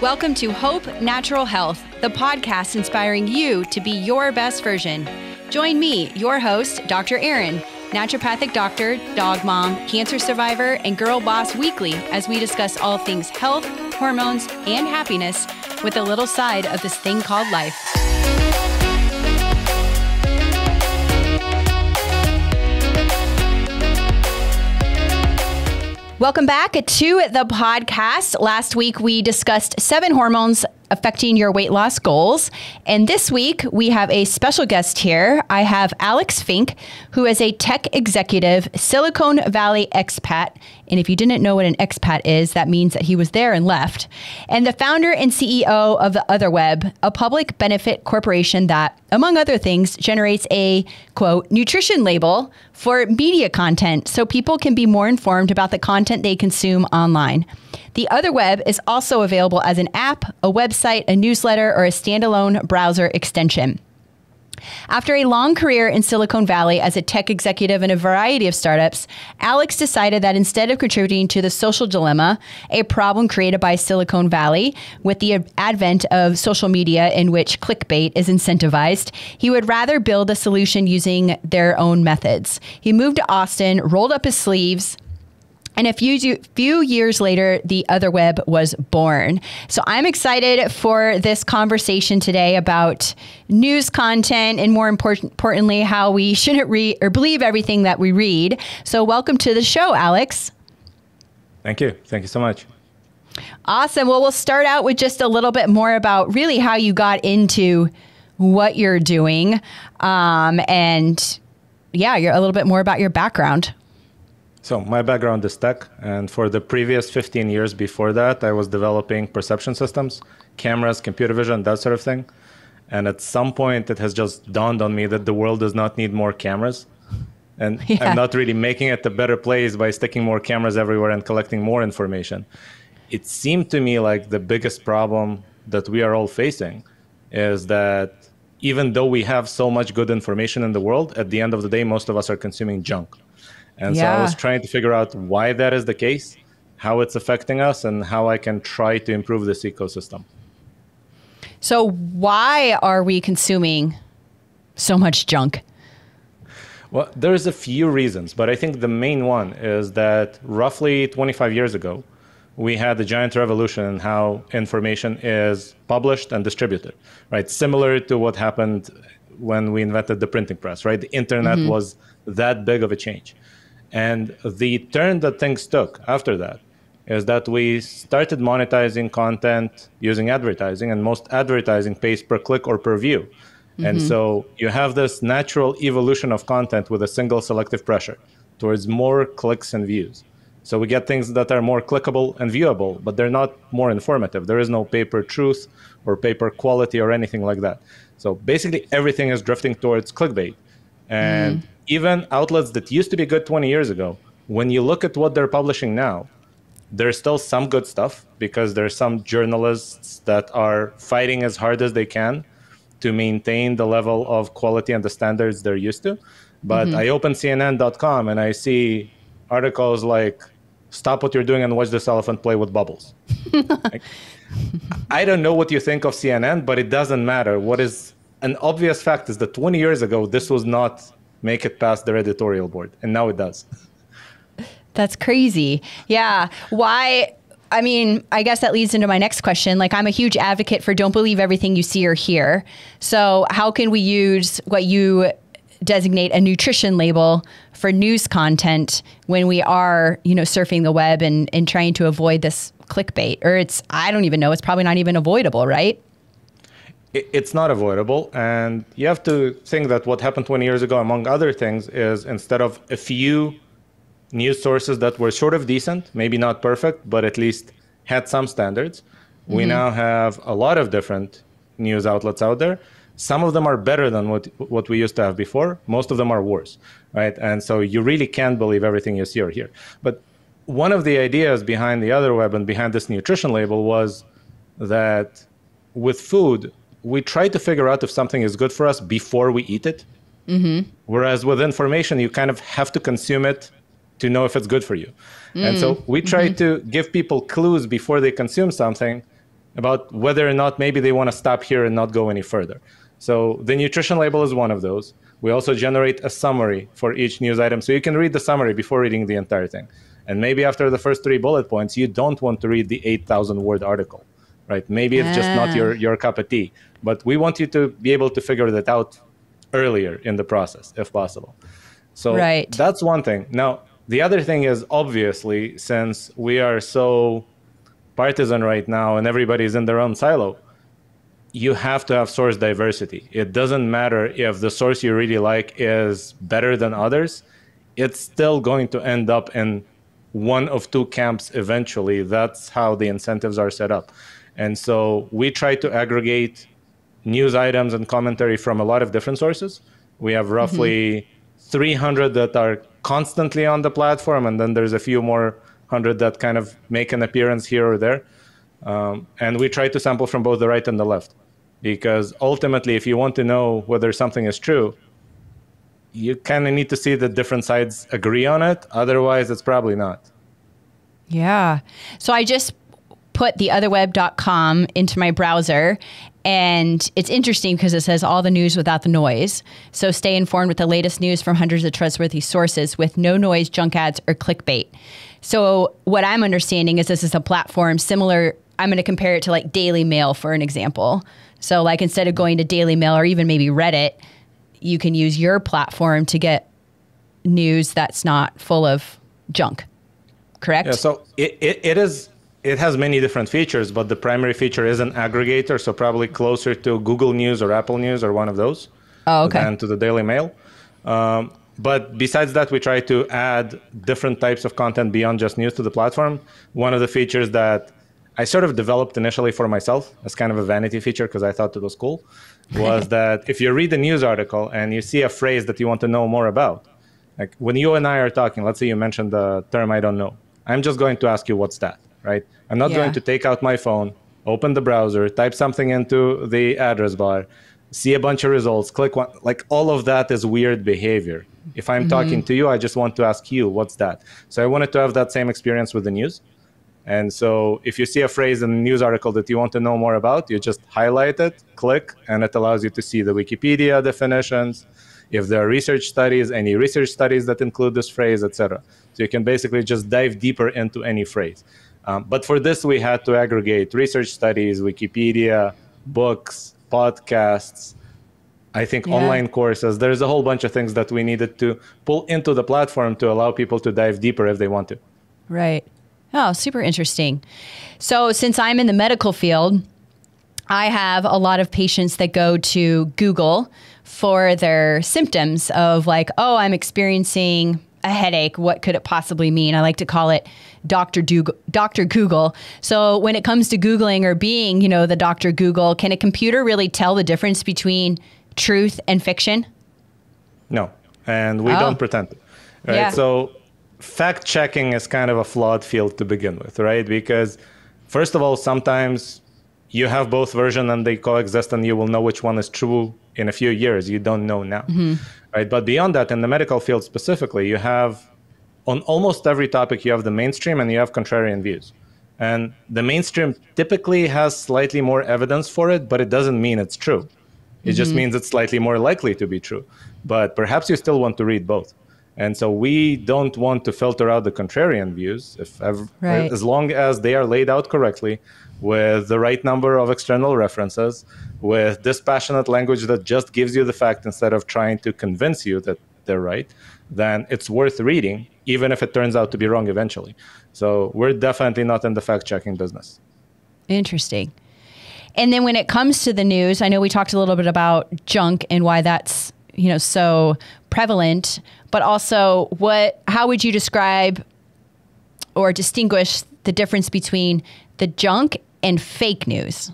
Welcome to Hope Natural Health, the podcast inspiring you to be your best version. Join me, your host, Dr. Aaron, naturopathic doctor, dog mom, cancer survivor, and girl boss weekly as we discuss all things health, hormones, and happiness with a little side of this thing called life. Welcome back to the podcast. Last week we discussed seven hormones affecting your weight loss goals. And this week we have a special guest here. I have Alex Fink, who is a tech executive, Silicon Valley expat, and if you didn't know what an expat is, that means that he was there and left. And the founder and CEO of the Other Web, a public benefit corporation that, among other things, generates a quote nutrition label for media content so people can be more informed about the content they consume online. The Other Web is also available as an app, a website, a newsletter, or a standalone browser extension. After a long career in Silicon Valley as a tech executive in a variety of startups, Alex decided that instead of contributing to the social dilemma, a problem created by Silicon Valley with the advent of social media in which clickbait is incentivized, he would rather build a solution using their own methods. He moved to Austin, rolled up his sleeves, and a few, few years later, the other web was born. So I'm excited for this conversation today about news content and more importantly, how we shouldn't read or believe everything that we read. So welcome to the show, Alex. Thank you. Thank you so much. Awesome. Well, we'll start out with just a little bit more about really how you got into what you're doing um, and yeah, you're a little bit more about your background. So my background is tech, and for the previous 15 years before that, I was developing perception systems, cameras, computer vision, that sort of thing. And at some point, it has just dawned on me that the world does not need more cameras. And yeah. I'm not really making it a better place by sticking more cameras everywhere and collecting more information. It seemed to me like the biggest problem that we are all facing is that even though we have so much good information in the world, at the end of the day, most of us are consuming junk. And yeah. so I was trying to figure out why that is the case, how it's affecting us, and how I can try to improve this ecosystem. So, why are we consuming so much junk? Well, there's a few reasons, but I think the main one is that roughly 25 years ago, we had a giant revolution in how information is published and distributed, right? Similar to what happened when we invented the printing press, right? The internet mm-hmm. was that big of a change. And the turn that things took after that is that we started monetizing content using advertising, and most advertising pays per click or per view. Mm-hmm. And so you have this natural evolution of content with a single selective pressure towards more clicks and views. So we get things that are more clickable and viewable, but they're not more informative. There is no paper truth or paper quality or anything like that. So basically, everything is drifting towards clickbait. And mm. even outlets that used to be good 20 years ago, when you look at what they're publishing now, there's still some good stuff because there's some journalists that are fighting as hard as they can to maintain the level of quality and the standards they're used to. But mm-hmm. I open CNN.com and I see articles like, stop what you're doing and watch this elephant play with bubbles. like, I don't know what you think of CNN, but it doesn't matter. What is an obvious fact is that 20 years ago, this was not make it past their editorial board, and now it does. That's crazy. Yeah. Why? I mean, I guess that leads into my next question. Like, I'm a huge advocate for don't believe everything you see or hear. So, how can we use what you designate a nutrition label for news content when we are, you know, surfing the web and, and trying to avoid this clickbait? Or it's, I don't even know, it's probably not even avoidable, right? it's not avoidable. And you have to think that what happened 20 years ago, among other things, is instead of a few news sources that were sort of decent, maybe not perfect, but at least had some standards, mm-hmm. we now have a lot of different news outlets out there. Some of them are better than what, what we used to have before. Most of them are worse, right? And so you really can't believe everything you see or hear. But one of the ideas behind the other web and behind this nutrition label was that with food, we try to figure out if something is good for us before we eat it. Mm-hmm. Whereas with information, you kind of have to consume it to know if it's good for you. Mm-hmm. And so mm. we try mm-hmm. to give people clues before they consume something about whether or not maybe they want to stop here and not go any further. So the nutrition label is one of those. We also generate a summary for each news item. So you can read the summary before reading the entire thing. And maybe after the first three bullet points, you don't want to read the 8,000 word article right? Maybe it's just not your, ah. your cup of tea, but we want you to be able to figure that out earlier in the process if possible. So right. that's one thing. Now, the other thing is obviously, since we are so partisan right now and everybody's in their own silo, you have to have source diversity. It doesn't matter if the source you really like is better than others, it's still going to end up in one of two camps eventually. That's how the incentives are set up. And so we try to aggregate news items and commentary from a lot of different sources. We have mm-hmm. roughly mm-hmm. 300 that are constantly on the platform, and then there's a few more hundred that kind of make an appearance here or there. Um, and we try to sample from both the right and the left. Because ultimately, if you want to know whether something is true, you kind of need to see that different sides agree on it. Otherwise, it's probably not. Yeah. So I just put theotherweb.com into my browser. And it's interesting because it says all the news without the noise. So stay informed with the latest news from hundreds of trustworthy sources with no noise, junk ads, or clickbait. So, what I'm understanding is this is a platform similar. I'm going to compare it to like Daily Mail for an example. So, like instead of going to Daily Mail or even maybe Reddit, you can use your platform to get news that's not full of junk. Correct? Yeah, so it, it, it is it has many different features, but the primary feature is an aggregator, so probably closer to Google News or Apple News or one of those. Oh, okay. Than to the Daily Mail. Um, but besides that, we try to add different types of content beyond just news to the platform. One of the features that I sort of developed initially for myself as kind of a vanity feature because I thought it was cool was that if you read a news article and you see a phrase that you want to know more about, like when you and I are talking, let's say you mentioned the term I don't know, I'm just going to ask you what's that right? I'm not yeah. going to take out my phone, open the browser, type something into the address bar, see a bunch of results, click one. Like all of that is weird behavior. If I'm mm-hmm. talking to you, I just want to ask you, what's that? So I wanted to have that same experience with the news. And so if you see a phrase in a news article that you want to know more about, you just highlight it, click, and it allows you to see the Wikipedia definitions, if there are research studies, any research studies that include this phrase, etc. So you can basically just dive deeper into any phrase. Um, but for this, we had to aggregate research studies, Wikipedia, books, podcasts, I think yeah. online courses. There's a whole bunch of things that we needed to pull into the platform to allow people to dive deeper if they want to. Right. Oh, super interesting. So, since I'm in the medical field, I have a lot of patients that go to Google for their symptoms of, like, oh, I'm experiencing a headache, what could it possibly mean? I like to call it Dr. Dr. Google. So when it comes to Googling or being, you know, the Dr. Google, can a computer really tell the difference between truth and fiction? No. And we oh. don't pretend. Right. Yeah. So fact checking is kind of a flawed field to begin with, right? Because first of all, sometimes you have both version and they coexist and you will know which one is true in a few years you don't know now mm-hmm. right but beyond that in the medical field specifically you have on almost every topic you have the mainstream and you have contrarian views and the mainstream typically has slightly more evidence for it but it doesn't mean it's true it mm-hmm. just means it's slightly more likely to be true but perhaps you still want to read both and so we don't want to filter out the contrarian views if ever, right. as long as they are laid out correctly with the right number of external references, with dispassionate language that just gives you the fact instead of trying to convince you that they're right, then it's worth reading, even if it turns out to be wrong eventually. So we're definitely not in the fact checking business. Interesting. And then when it comes to the news, I know we talked a little bit about junk and why that's you know so prevalent, but also what how would you describe or distinguish the difference between the junk and fake news?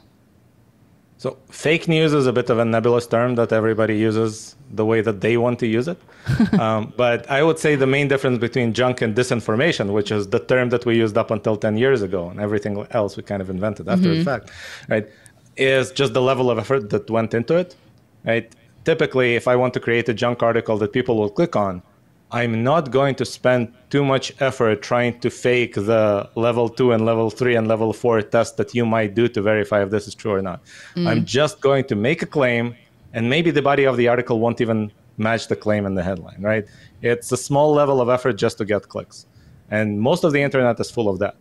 So, fake news is a bit of a nebulous term that everybody uses the way that they want to use it. um, but I would say the main difference between junk and disinformation, which is the term that we used up until 10 years ago and everything else we kind of invented after mm-hmm. the fact, right, is just the level of effort that went into it, right? Typically, if I want to create a junk article that people will click on, I'm not going to spend too much effort trying to fake the level two and level three and level four tests that you might do to verify if this is true or not. Mm. I'm just going to make a claim, and maybe the body of the article won't even match the claim in the headline, right? It's a small level of effort just to get clicks. And most of the internet is full of that.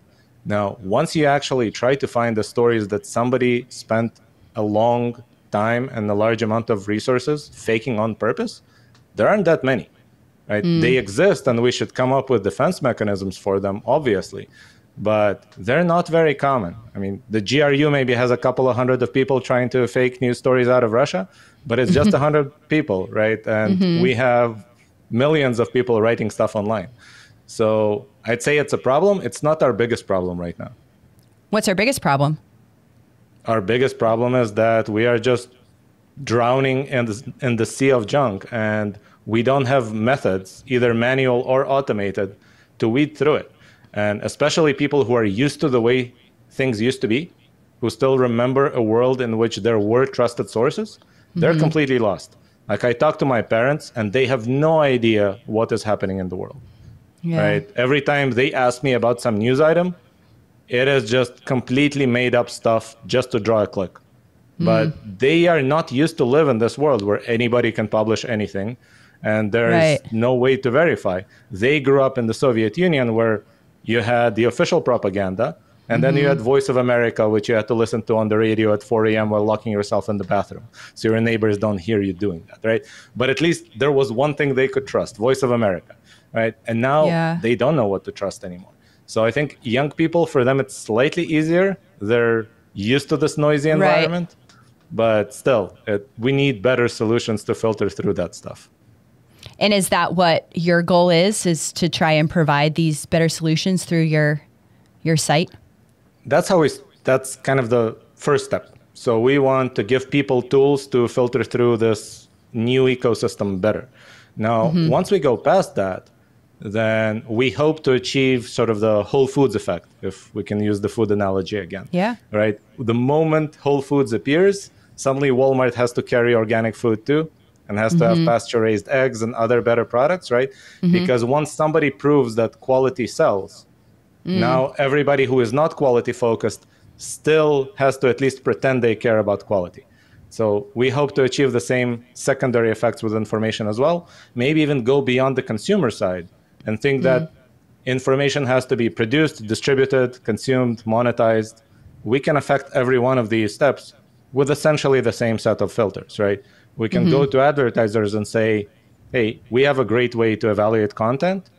Now, once you actually try to find the stories that somebody spent a long time and a large amount of resources faking on purpose, there aren't that many right? Mm. They exist, and we should come up with defense mechanisms for them, obviously. But they're not very common. I mean, the GRU maybe has a couple of hundred of people trying to fake news stories out of Russia, but it's just a hundred people, right? And mm-hmm. we have millions of people writing stuff online. So I'd say it's a problem. It's not our biggest problem right now. What's our biggest problem? Our biggest problem is that we are just drowning in the, in the sea of junk and we don't have methods, either manual or automated, to weed through it. And especially people who are used to the way things used to be, who still remember a world in which there were trusted sources, they're mm-hmm. completely lost. Like I talk to my parents and they have no idea what is happening in the world. Yeah. Right? Every time they ask me about some news item, it is just completely made up stuff just to draw a click. mm But they are not used to live in this world where anybody can publish anything and there's right. no way to verify. They grew up in the Soviet Union where you had the official propaganda, and mm-hmm. then you mm-hmm. had Voice of America, which you had to listen to on the radio at 4 a.m. while locking yourself in the bathroom. So your neighbors don't hear you doing that, right? But at least there was one thing they could trust Voice of America, right? And now yeah. they don't know what to trust anymore. So I think young people, for them, it's slightly easier. They're used to this noisy environment. Right. But still, it, we need better solutions to filter through that stuff. And is that what your goal is? Is to try and provide these better solutions through your your site? That's how we. That's kind of the first step. So we want to give people tools to filter through this new ecosystem better. Now, mm-hmm. once we go past that, then we hope to achieve sort of the Whole Foods effect, if we can use the food analogy again. Yeah. Right. The moment Whole Foods appears, suddenly Walmart has to carry organic food too and has to have mm-hmm. pasture raised eggs and other better products, right? Mm-hmm. Because once somebody proves that quality sells, mm. now everybody who is not quality focused still has to at least pretend they care about quality. So we hope to achieve the same secondary effects with information as well, maybe even go beyond the consumer side and think mm that information has to be produced, distributed, consumed, monetized. We can affect every one of these steps with essentially the same set of filters, right? We can mm-hmm. go to advertisers and say, hey, we have a great way to evaluate content.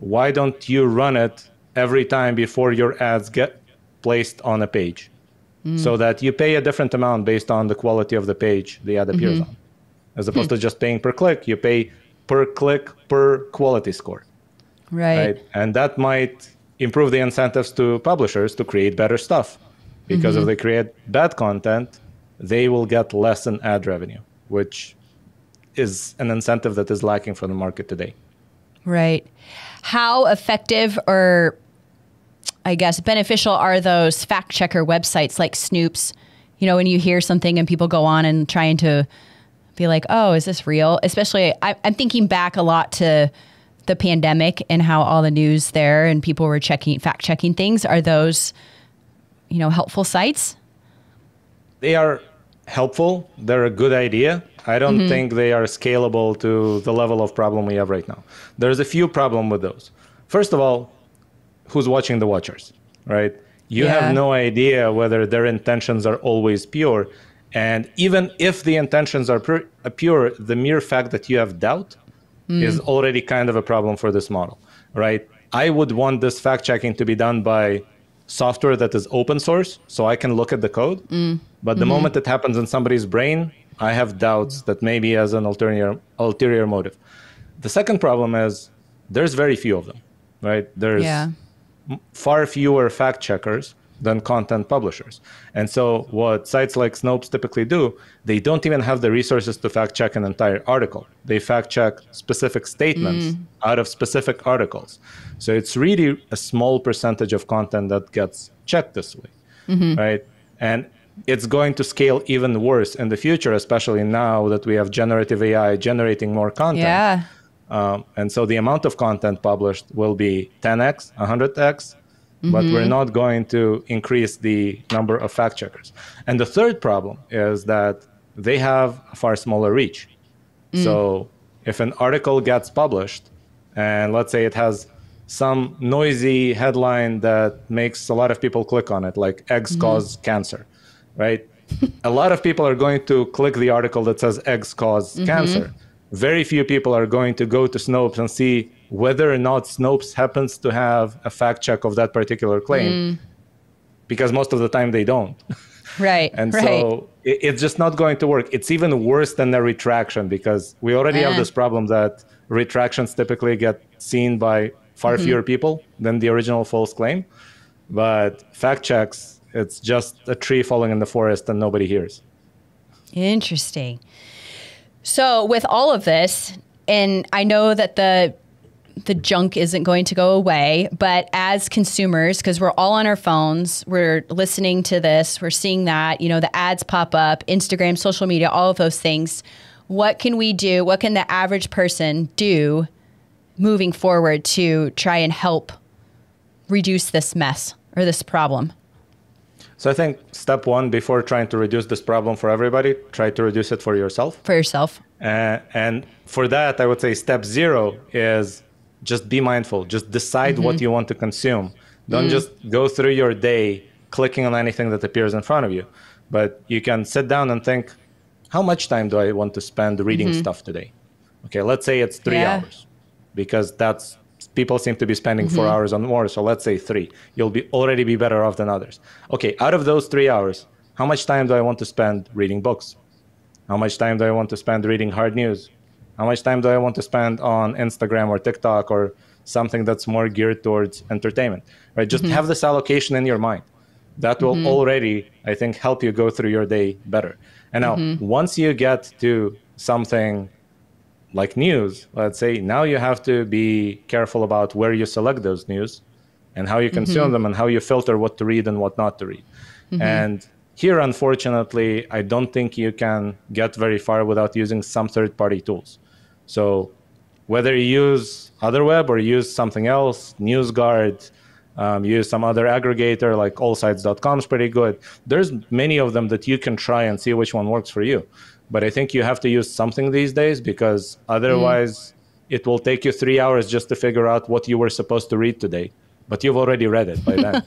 Why don't you run it every time before your ads get placed on a page? Mm. So that you pay a different amount based on the quality of the page the ad appears mm-hmm. on. As opposed hmm. to just paying per click, you pay per click per quality score. Right. right. And that might improve the incentives to publishers to create better stuff. Because mm-hmm. if they create bad content, they will get less in ad revenue which is an incentive that is lacking for the market today. Right. How effective or I guess beneficial are those fact checker websites like Snoop's? You know, when you hear something and people go on and trying to be like, "Oh, is this real?" Especially, I, am thinking back a lot to the pandemic and how all the news there and people were checking fact checking things. Are those, you know, helpful sites? They are helpful. They're a good idea. I don't mm-hmm. think they are scalable to the level of problem we have right now. There's a few problem with those. First of all, who's watching the watchers, right? You yeah. have no idea whether their intentions are always pure. And even if the intentions are pur- uh, pure, the mere fact that you have doubt mm. is already kind of a problem for this model, right? I would want this fact checking to be done by software that is open source, so I can look at the code. Mm. But the mm-hmm. moment it happens in somebody's brain, I have doubts that maybe as an ulterior ulterior motive. The second problem is there's very few of them, right? There's yeah. far fewer fact checkers than content publishers. And so, what sites like Snopes typically do, they don't even have the resources to fact check an entire article. They fact check specific statements mm. out of specific articles. So, it's really a small percentage of content that gets checked this way, mm-hmm. right? And it's going to scale even worse in the future, especially now that we have generative AI generating more content. Yeah. Um, and so the amount of content published will be 10x, 100x, Mm-hmm. But we're mm-hmm. not going to increase the number of fact checkers. And the third problem is that they have a far smaller reach. Mm. So if an article gets published, and let's say it has some noisy headline that makes a lot of people click on it, like eggs mm-hmm. cause cancer, right? a lot of people are going to click the article that says eggs because mm-hmm. cancer. Very few people are going to go to Snopes and see whether or not Snopes happens to have a fact check of that particular claim, mm. because most of the time they don't. Right. and right. so it, it's just not going to work. It's even worse than a retraction because we already uh. have this problem that retractions typically get seen by far mm-hmm. fewer people than the original false claim. But fact checks, it's just a tree falling in the forest and nobody hears. Interesting. So, with all of this, and I know that the the junk isn't going to go away. But as consumers, because we're all on our phones, we're listening to this, we're seeing that, you know, the ads pop up, Instagram, social media, all of those things. What can we do? What can the average person do moving forward to try and help reduce this mess or this problem? So I think step one before trying to reduce this problem for everybody, try to reduce it for yourself. For yourself. Uh, and for that, I would say step zero is just be mindful just decide mm-hmm. what you want to consume don't mm. just go through your day clicking on anything that appears in front of you but you can sit down and think how much time do i want to spend reading mm-hmm. stuff today okay let's say it's three yeah. hours because that's people seem to be spending mm-hmm. four hours on more so let's say three you'll be already be better off than others okay out of those three hours how much time do i want to spend reading books how much time do i want to spend reading hard news how much time do I want to spend on Instagram or TikTok or something that's more geared towards entertainment? Right? Just mm-hmm. have this allocation in your mind. That will mm-hmm. already, I think, help you go through your day better. And now, mm-hmm. once you get to something like news, let's say, now you have to be careful about where you select those news and how you consume mm-hmm. them and how you filter what to read and what not to read. Mm-hmm. And here, unfortunately, I don't think you can get very far without using some third party tools. So whether you use other web or use something else, NewsGuard, um, use some other aggregator like AllSides.com is pretty good. There's many of them that you can try and see which one works for you. But I think you have to use something these days because otherwise mm. it will take you three hours just to figure out what you were supposed to read today. But you've already read it by then.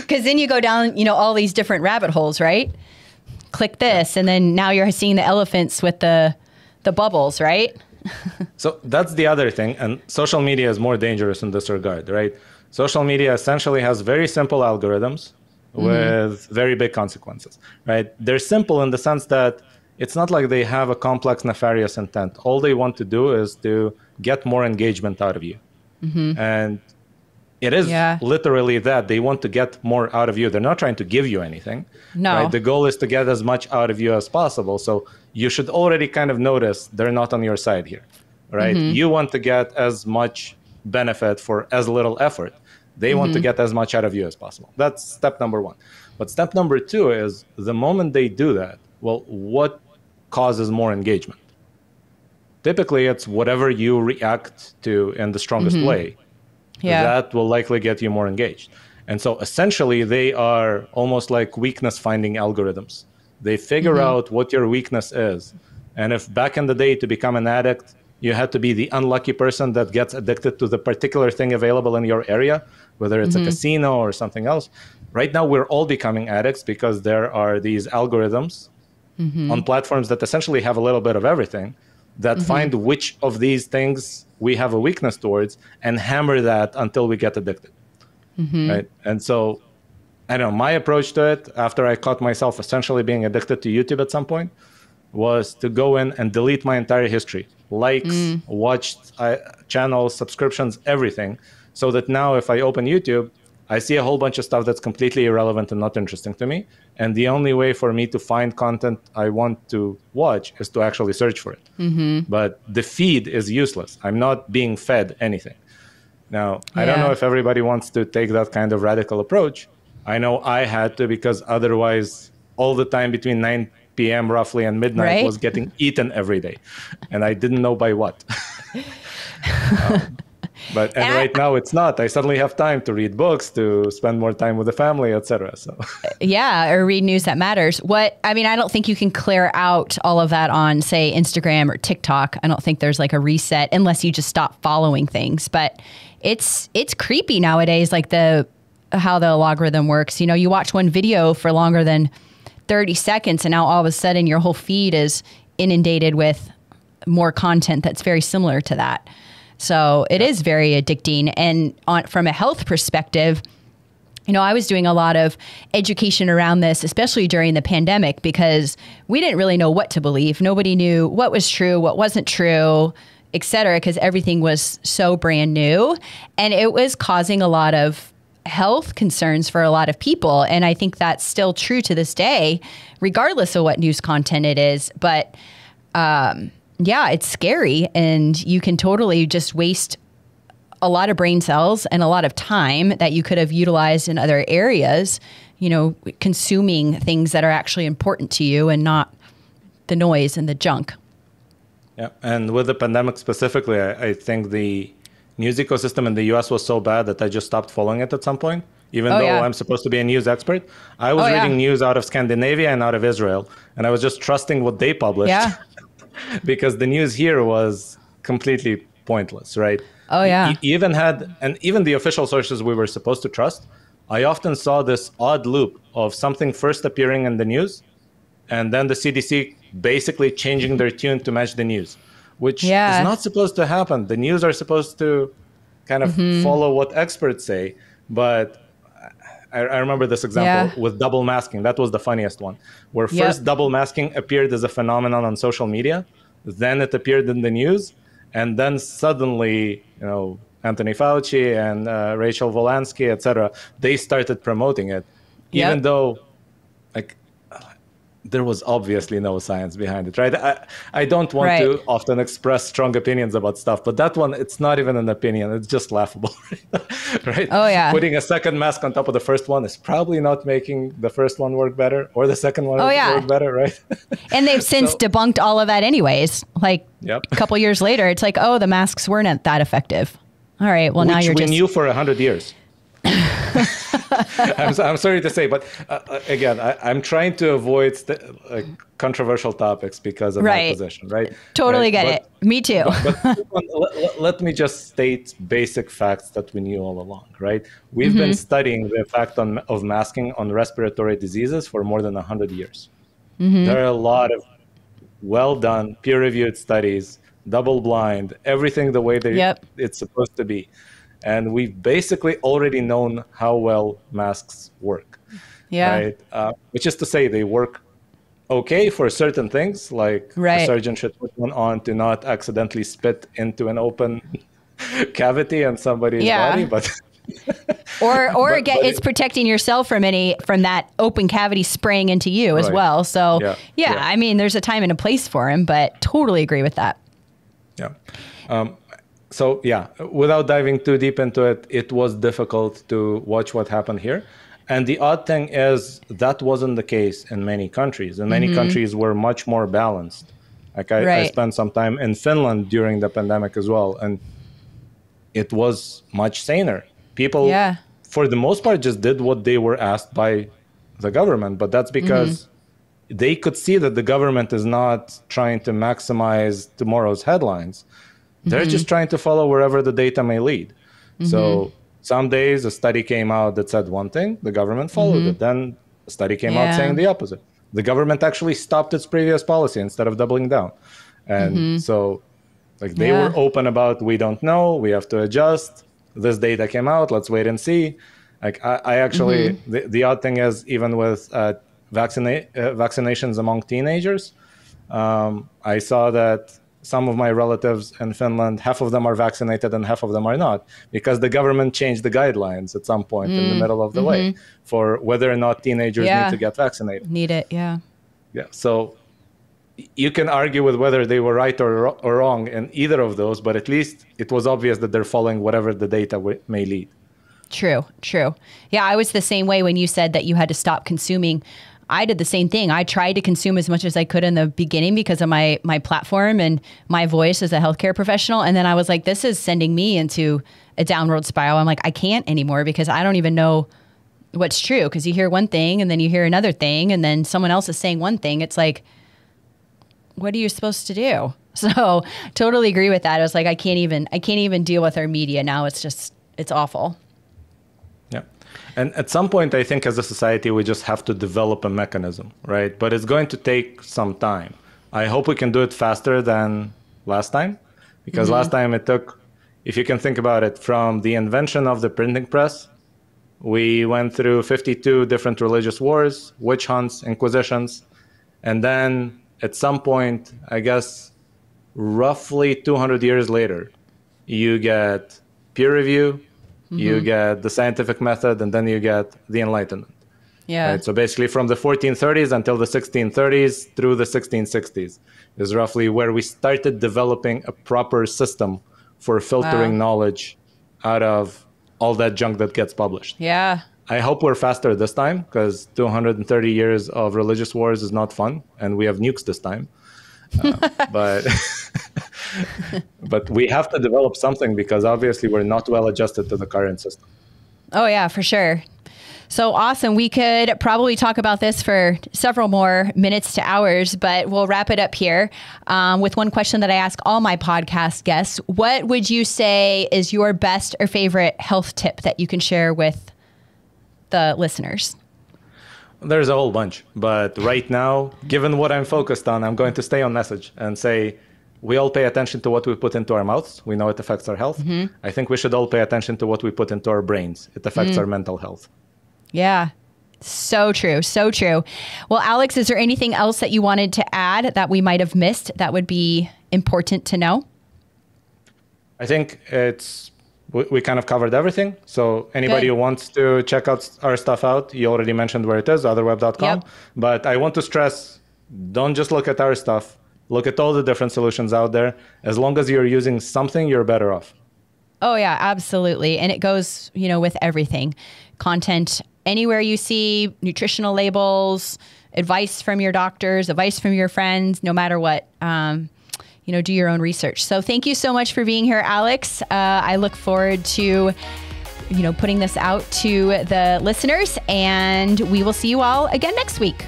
Because then you go down, you know, all these different rabbit holes, right? click this, and then now you're seeing the elephants with the the bubbles, right? so that's the other thing, and social media is more dangerous in this regard, right? Social media essentially has very simple algorithms mm-hmm. with mm-hmm. very big consequences, right? They're simple in the sense that it's not like they have a complex nefarious intent. All they want to do is to get more engagement out of you. Mm-hmm. And it is yeah. literally that they want to get more out of you they're not trying to give you anything no right? the goal is to get as much out of you as possible so you should already kind of notice they're not on your side here right mm-hmm. you want to get as much benefit for as little effort they mm-hmm. want to mm-hmm. get as much out of you as possible that's step number one but step number two is the moment they do that well what causes more engagement typically it's whatever you react to in the strongest mm-hmm. way yeah. that will likely get you more engaged. And so essentially, they are almost like weakness finding algorithms. They figure mm-hmm. out what your weakness is. And if back in the day to become an addict, you had to be the unlucky person that gets addicted to the particular thing available in your area, whether it's mm-hmm. a casino or something else. Right now, we're all becoming addicts because there are these algorithms mm-hmm. on platforms that essentially have a little bit of everything that mm-hmm. find which of these things we have a weakness towards and hammer that until we get addicted. Mm-hmm. Right. And so I don't know, my approach to it after I caught myself essentially being addicted to YouTube at some point was to go in and delete my entire history likes, mm. watched uh, channels, subscriptions, everything. So that now if I open YouTube, I see a whole bunch of stuff that's completely irrelevant and not interesting to me and the only way for me to find content i want to watch is to actually search for it mm-hmm. but the feed is useless i'm not being fed anything now yeah. i don't know if everybody wants to take that kind of radical approach i know i had to because otherwise all the time between 9 p.m roughly and midnight right? was getting eaten every day and i didn't know by what um, but and, and right I, now it's not. I suddenly have time to read books, to spend more time with the family, etc. So yeah, or read news that matters. What I mean, I don't think you can clear out all of that on say Instagram or TikTok. I don't think there's like a reset unless you just stop following things. But it's it's creepy nowadays, like the how the logarithm works. You know, you watch one video for longer than 30 seconds and now all of a sudden your whole feed is inundated with more content that's very similar to that. So it is very addicting. And on, from a health perspective, you know, I was doing a lot of education around this, especially during the pandemic, because we didn't really know what to believe. Nobody knew what was true, what wasn't true, et cetera, because everything was so brand new. And it was causing a lot of health concerns for a lot of people. And I think that's still true to this day, regardless of what news content it is. But, um, yeah, it's scary and you can totally just waste a lot of brain cells and a lot of time that you could have utilized in other areas, you know, consuming things that are actually important to you and not the noise and the junk. Yeah. And with the pandemic specifically, I, I think the news ecosystem in the US was so bad that I just stopped following it at some point even oh, though yeah. I'm supposed to be a news expert. I was oh, reading yeah. news out of Scandinavia and out of Israel, and I was just trusting what they published. Yeah. because the news here was completely pointless, right? Oh yeah. E- even had and even the official sources we were supposed to trust, I often saw this odd loop of something first appearing in the news and then the CDC basically changing their tune to match the news, which yeah. is not supposed to happen. The news are supposed to kind of mm-hmm. follow what experts say, but I, I remember this example yeah. with double masking. That was the funniest one, where yep. first double masking appeared as a phenomenon on social media, then it appeared in the news, and then suddenly, you know, Anthony Fauci and uh, Rachel Volansky, etc., they started promoting it, yep. even though, like, there was obviously no science behind it, right? I, I don't want right. to often express strong opinions about stuff, but that one, it's not even an opinion. It's just laughable, right? Oh, yeah. Putting a second mask on top of the first one is probably not making the first one work better or the second one oh, yeah. work better, right? and they've since so, debunked all of that, anyways. Like yep. a couple years later, it's like, oh, the masks weren't that effective. All right. Well, Which now you're we just. We knew for 100 years. I'm, I'm, sorry to say, but uh, uh again, I, am trying to avoid st- uh, controversial topics because of right. my position, right? Totally right? get but, it. Me too. but, but let, let, me just state basic facts that we knew all along, right? We've mm-hmm. been studying the effect on, of masking on respiratory diseases for more than 100 years. Mm-hmm. There are a lot of well done, peer reviewed studies, double blind, everything the way that yep. it's supposed to be and we have basically already known how well masks work. Yeah. Right? Uh, which is to say, they work okay for certain things, like right. surgeon should put one on to not accidentally spit into an open cavity in somebody's yeah. body, but. or or but, get, but it's it, protecting yourself from any from that open cavity spraying into you right. as well. So yeah. Yeah, yeah. I mean, there's a time and a place for him, but totally agree with that. Yeah, um, so yeah, without diving too deep into it, it was difficult to watch what happened here. And the odd thing is that wasn't the case in many countries. And many mm-hmm. countries were much more balanced. Like I, right. I, spent some time in Finland during the pandemic as well, and it was much saner. People, yeah. for the most part, just did what they were asked by the government, but that's mm-hmm. because mm-hmm. they could see that the government is not trying to maximize tomorrow's headlines. They're mm-hmm. just trying to follow wherever the data may lead. Mm-hmm. So some days a study came out that said one thing, the government followed mm-hmm. it. Then a study came yeah. out saying the opposite. The government actually stopped its previous policy instead of doubling down. And mm-hmm. so like they yeah. were open about we don't know, we have to adjust. This data came out, let's wait and see. Like I, I actually, mm-hmm. the, the, odd thing is even with uh, uh, vaccinations among teenagers, um, I saw that some of my relatives in Finland, half of them are vaccinated and half of them are not, because the government changed the guidelines at some point mm. in the mm, middle of the mm-hmm. way for whether or not teenagers yeah. need to get vaccinated. Need it, yeah. Yeah. So you can argue with whether they were right or, or wrong in either of those, but at least it was obvious that they're following whatever the data w- may lead. True, true. Yeah, I was the same way when you said that you had to stop consuming I did the same thing. I tried to consume as much as I could in the beginning because of my my platform and my voice as a healthcare professional. And then I was like, this is sending me into a downward spiral. I'm like, I can't anymore because I don't even know what's true. Because you hear one thing and then you hear another thing, and then someone else is saying one thing. It's like, what are you supposed to do? So totally agree with that. I was like, I can't even I can't even deal with our media now. It's just it's awful. And at some point, I think as a society, we just have to develop a mechanism, right? But it's going to take some time. I hope we can do it faster than last time, because mm-hmm. last time it took, if you can think about it, from the invention of the printing press, we went through 52 different religious wars, witch hunts, inquisitions, and then at some point, I guess roughly 200 years later, you get peer review, Mm-hmm. You get the scientific method, and then you get the Enlightenment. Yeah. Right? So basically, from the 1430s until the 1630s through the 1660s is roughly where we started developing a proper system for filtering wow. knowledge out of all that junk that gets published. Yeah. I hope we're faster this time because 230 years of religious wars is not fun, and we have nukes this time. Uh, but but we have to develop something because obviously we're not well adjusted to the current system. Oh, yeah, for sure. So awesome. We could probably talk about this for several more minutes to hours, but we'll wrap it up here um, with one question that I ask all my podcast guests. What would you say is your best or favorite health tip that you can share with the listeners? There's a whole bunch, but right now, given what I'm focused on, I'm going to stay on message and say we all pay attention to what we put into our mouths. We know it affects our health. Mm-hmm. I think we should all pay attention to what we put into our brains. It affects mm. our mental health. Yeah. So true. So true. Well, Alex, is there anything else that you wanted to add that we might have missed that would be important to know? I think it's we, kind of covered everything. So anybody Good. who wants to check out our stuff out, you already mentioned where it is, otherweb.com. Yep. But I want to stress don't just look at our stuff Look at all the different solutions out there. As long as you're using something, you're better off. Oh, yeah, absolutely. And it goes, you know, with everything content, anywhere you see nutritional labels, advice from your doctors, advice from your friends, no matter what. Um, you know, do your own research. So thank you so much for being here, Alex. Uh, I look forward to, you know, putting this out to the listeners, and we will see you all again next week.